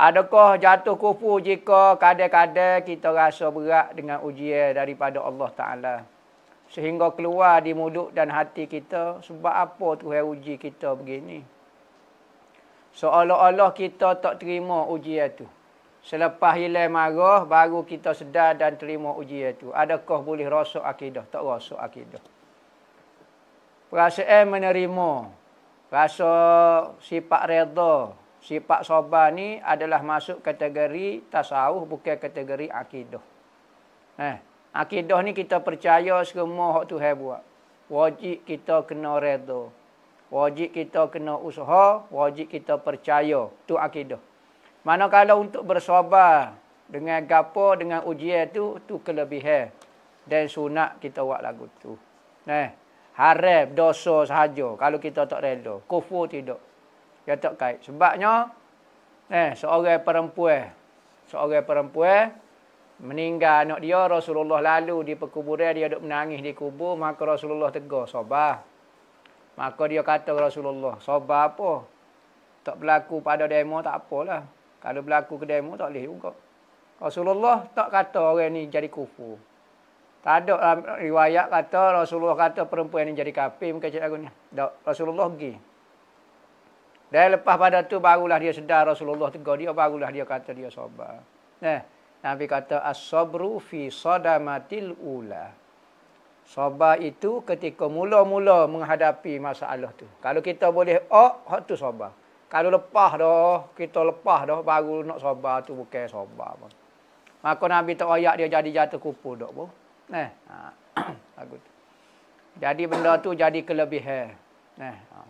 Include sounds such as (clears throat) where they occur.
Adakah jatuh kufu jika kadang-kadang kita rasa berat dengan ujian daripada Allah Ta'ala? Sehingga keluar di mulut dan hati kita, sebab apa Tuhan uji kita begini? Seolah-olah kita tak terima ujian itu. Selepas hilai marah, baru kita sedar dan terima ujian itu. Adakah boleh rosak akidah? Tak rosak akidah. Perasaan menerima. Rasa sifat redha sifat soba ni adalah masuk kategori tasawuf bukan kategori akidah. Eh, akidah ni kita percaya semua hak Tuhan buat. Wajib kita kena redha. Wajib kita kena usaha, wajib kita percaya tu akidah. Manakala untuk bersoba dengan gapo dengan ujian tu tu kelebihan dan sunat kita buat lagu tu. Nah, eh, haram dosa sahaja kalau kita tak redha. Kufur tidak. Ketok kait. Sebabnya eh seorang perempuan seorang perempuan meninggal anak dia Rasulullah lalu di perkuburan dia duk menangis di kubur maka Rasulullah tegur sabar. Maka dia kata Rasulullah, sabar apa? Tak berlaku pada demo tak apalah. Kalau berlaku ke demo tak boleh juga. Rasulullah tak kata orang ni jadi kufu. Tak ada dalam eh, riwayat kata Rasulullah kata perempuan ni jadi kafir mungkin cakap aku ni. Rasulullah pergi. Dan lepas pada tu barulah dia sedar Rasulullah tegur dia barulah dia kata dia sabar. Nah, Nabi kata as-sabru fi sadamatil ula. Sabar itu ketika mula-mula menghadapi masalah tu. Kalau kita boleh oh hak tu sabar. Kalau lepas dah, kita lepas dah baru nak sabar tu bukan sabar pun. Maka Nabi tak ayak dia jadi jatuh kupu dok pun. Nah. Ha. (clears throat) jadi benda tu jadi kelebihan. Nah. Ha.